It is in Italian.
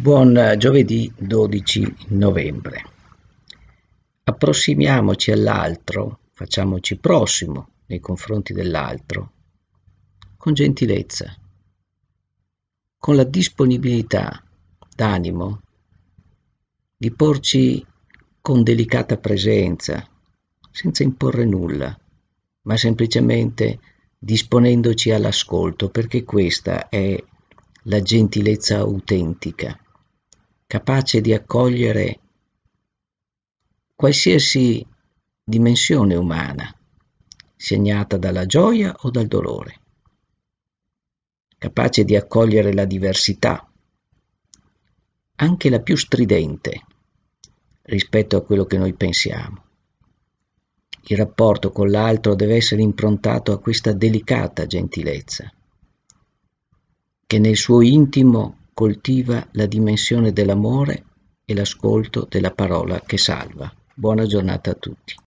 Buon eh, giovedì 12 novembre. Approssimiamoci all'altro, facciamoci prossimo nei confronti dell'altro, con gentilezza, con la disponibilità d'animo di porci con delicata presenza, senza imporre nulla, ma semplicemente disponendoci all'ascolto, perché questa è la gentilezza autentica capace di accogliere qualsiasi dimensione umana, segnata dalla gioia o dal dolore, capace di accogliere la diversità, anche la più stridente rispetto a quello che noi pensiamo. Il rapporto con l'altro deve essere improntato a questa delicata gentilezza, che nel suo intimo Coltiva la dimensione dell'amore e l'ascolto della parola che salva. Buona giornata a tutti.